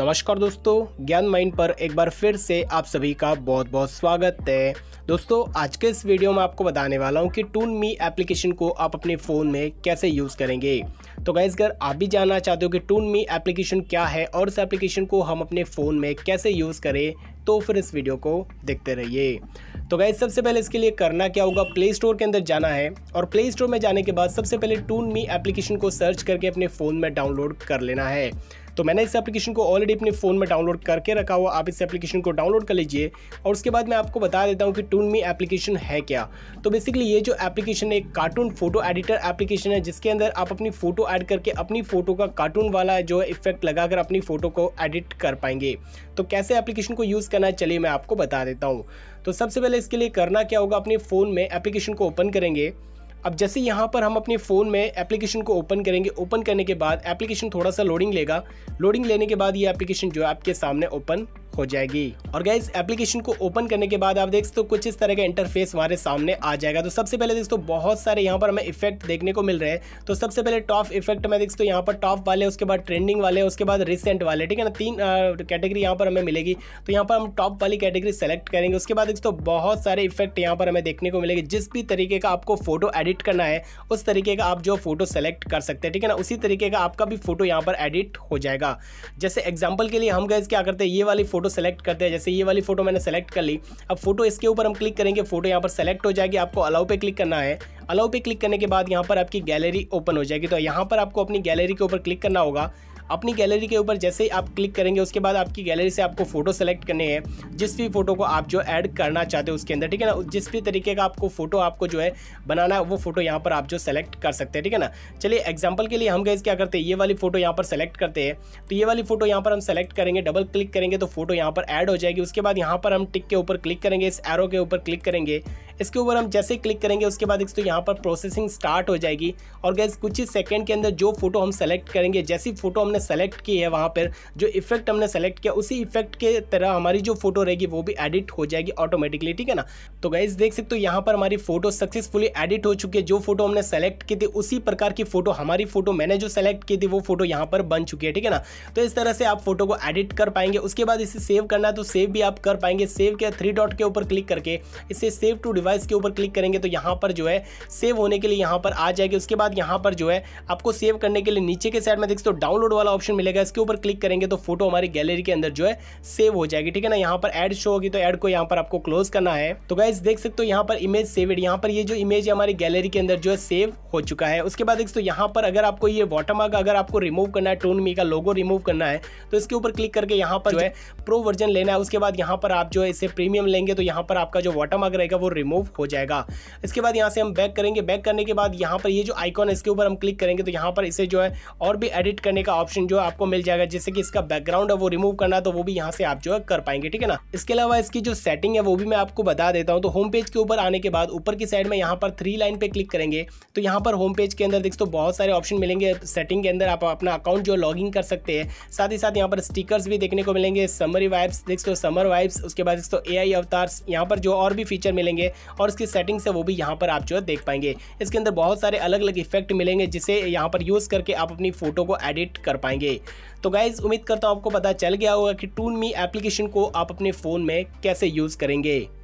नमस्कार दोस्तों ज्ञान माइंड पर एक बार फिर से आप सभी का बहुत बहुत स्वागत है दोस्तों आज के इस वीडियो में आपको बताने वाला हूं कि टून मी एप्लीकेशन को आप अपने फ़ोन में कैसे यूज़ करेंगे तो गाइज अगर आप भी जानना चाहते हो कि टून मी एप्लीकेशन क्या है और इस एप्लीकेशन को हम अपने फ़ोन में कैसे यूज़ करें तो फिर इस वीडियो को देखते रहिए तो गाइज सबसे पहले इसके लिए करना क्या होगा प्ले स्टोर के अंदर जाना है और प्ले स्टोर में जाने के बाद सबसे पहले टून मी एप्लीकेशन को सर्च करके अपने फ़ोन में डाउनलोड कर लेना है तो मैंने इस एप्लीकेशन को ऑलरेडी अपने फ़ोन में डाउनलोड करके रखा हुआ आप इस एप्लीकेशन को डाउनलोड कर लीजिए और उसके बाद मैं आपको बता देता हूँ कि टून मी एप्लीकेशन है क्या तो बेसिकली ये जो एप्लीकेशन है कार्टून फोटो एडिटर एप्लीकेशन है जिसके अंदर आप अपनी फ़ोटो ऐड करके अपनी फ़ोटो का कार्टून वाला जो है इफेक्ट लगाकर अपनी फ़ोटो को एडिट कर पाएंगे तो कैसे एप्लीकेशन को यूज़ करना है चलिए मैं आपको बता देता हूँ तो सबसे पहले इसके लिए करना क्या होगा अपने फ़ोन में एप्लीकेशन को ओपन करेंगे अब जैसे यहाँ पर हम अपने फ़ोन में एप्लीकेशन को ओपन करेंगे ओपन करने के बाद एप्लीकेशन थोड़ा सा लोडिंग लेगा लोडिंग लेने के बाद ये एप्लीकेशन जो है आपके सामने ओपन हो जाएगी और गाइज एप्लीकेशन को ओपन करने के बाद आप देख सकते हो कुछ इस तरह का इंटरफेस हमारे सामने आ जाएगा तो सबसे पहले दोस्तों बहुत सारे यहाँ पर हमें इफेक्ट देखने को मिल रहे हैं तो सबसे पहले टॉप इफेक्ट में देख सकते हो यहाँ पर टॉप वाले उसके बाद ट्रेंडिंग वाले उसके बाद रिसेंट वाले ठीक है ना तीन कैटेगरी यहाँ पर हमें मिलेगी तो यहाँ पर हम टॉप वाली कैटेगरी सेलेक्ट करेंगे उसके बाद देख तो बहुत सारे इफेक्ट यहाँ पर हमें देखने को मिलेगी जिस भी तरीके का आपको फोटो एडिट करना है उस तरीके का आप जो फोटो सेलेक्ट कर सकते हैं ठीक है ना उसी तरीके का आपका भी फोटो यहाँ पर एडिट हो जाएगा जैसे एग्जाम्पल के लिए हम गए क्या करते हैं ये वाली फोटो फोटो सेलेक्ट करते हैं जैसे ये वाली फोटो मैंने सेलेक्ट कर ली अब फोटो इसके ऊपर हम क्लिक करेंगे फोटो यहाँ पर सेलेक्ट हो जाएगी आपको अलाउ पे क्लिक करना है अलाउ पे क्लिक करने के बाद यहाँ पर आपकी गैलरी ओपन हो जाएगी तो यहाँ पर आपको अपनी गैलरी के ऊपर क्लिक करना होगा अपनी गैलरी के ऊपर जैसे ही आप क्लिक करेंगे उसके बाद आपकी गैलरी से आपको फोटो सेलेक्ट करने हैं जिस भी फोटो को आप जो ऐड करना चाहते हो उसके अंदर ठीक है ना जिस भी तरीके का आपको फोटो आपको जो है बनाना है वो फोटो यहाँ पर आप जो सेलेक्ट कर सकते हैं ठीक है ना चलिए एग्जाम्पल के लिए हम गए क्या करते हैं ये वाली फोटो यहाँ पर सेलेक्ट करते हैं तो ये वाली फोटो यहाँ पर हम सेलेक्ट करेंगे डबल क्लिक करेंगे तो फोटो यहाँ पर ऐड हो जाएगी उसके बाद यहाँ पर हम टिक के ऊपर क्लिक करेंगे इस एरो के ऊपर क्लिक करेंगे इसके ऊपर हम जैसे क्लिक करेंगे उसके बाद एक तो यहाँ पर प्रोसेसिंग स्टार्ट हो जाएगी और गैस कुछ ही सेकेंड के अंदर जो फोटो हम सेलेक्ट करेंगे जैसी फोटो हमने सेलेक्ट की है वहाँ पर जो इफेक्ट हमने सेलेक्ट किया उसी इफेक्ट के तरह हमारी जो फोटो रहेगी वो भी एडिट हो जाएगी ऑटोमेटिकली ठीक है ना तो गैस देख सकते हो यहाँ पर हमारी फोटो सक्सेसफुली एडिट हो चुकी है जो फोटो हमने सेलेक्ट की थी उसी प्रकार की फोटो हमारी फोटो मैंने जो सेलेक्ट की थी वो फोटो यहाँ पर बन चुकी है ठीक है ना तो इस तरह से आप फोटो को एडिट कर पाएंगे उसके बाद इसे सेव करना है तो सेव भी आप कर पाएंगे सेव के थ्री डॉट के ऊपर क्लिक करके इसे सेव टू डिवाइस डिवाइस के ऊपर क्लिक करेंगे तो यहाँ पर जो है सेव होने के लिए यहाँ पर आ जाएगी उसके बाद यहाँ पर जो है आपको सेव करने के लिए नीचे के साइड में देखते हो डाउनलोड वाला ऑप्शन मिलेगा इसके ऊपर क्लिक करेंगे तो फोटो हमारी गैलरी के अंदर जो है सेव हो जाएगी ठीक है ना यहाँ पर एड शो होगी तो एड को यहाँ पर आपको क्लोज करना है तो गाइज देख सकते हो यहाँ पर इमेज सेविड यहाँ पर ये जो इमेज है हमारी गैलरी के अंदर जो है सेव हो चुका है उसके बाद देखो यहाँ पर अगर आपको ये वाटरमार्क अगर आपको रिमूव करना है टोन मी का लोगो रिमूव करना है तो इसके ऊपर क्लिक करके यहाँ पर जो है प्रो वर्जन लेना है उसके बाद यहाँ पर आप जो है इसे प्रीमियम लेंगे तो यहाँ पर आपका जो वाटरमार्क रहेगा वो रिमूव रिमूव हो जाएगा इसके बाद यहाँ से हम बैक करेंगे बैक करने के बाद यहाँ पर ये यह जो आइकॉन है इसके ऊपर हम क्लिक करेंगे तो यहाँ पर इसे जो है और भी एडिट करने का ऑप्शन जो है आपको मिल जाएगा जैसे कि इसका बैकग्राउंड है वो रिमूव करना तो वो भी यहाँ से आप जो है कर पाएंगे ठीक है ना इसके अलावा इसकी जो सेटिंग है वो भी मैं आपको बता देता हूँ तो होम पेज के ऊपर आने के बाद ऊपर की साइड में यहाँ पर थ्री लाइन पे क्लिक करेंगे तो यहाँ पर होम पेज के अंदर देखते तो बहुत सारे ऑप्शन मिलेंगे सेटिंग के अंदर आप अपना अकाउंट जो इन कर सकते हैं साथ ही साथ यहाँ पर स्टिकर्स भी देखने को मिलेंगे समरी वाइब्स देखते समर वाइब्स उसके बाद देखते तो ए अवतार्स यहाँ पर जो और भी फीचर मिलेंगे और इसकी सेटिंग्स है वो भी यहाँ पर आप जो है देख पाएंगे इसके अंदर बहुत सारे अलग अलग इफेक्ट मिलेंगे जिसे यहाँ पर यूज़ करके आप अपनी फ़ोटो को एडिट कर पाएंगे तो गाइज़ उम्मीद करता हूँ आपको पता चल गया होगा कि टून मी एप्लीकेशन को आप अपने फ़ोन में कैसे यूज़ करेंगे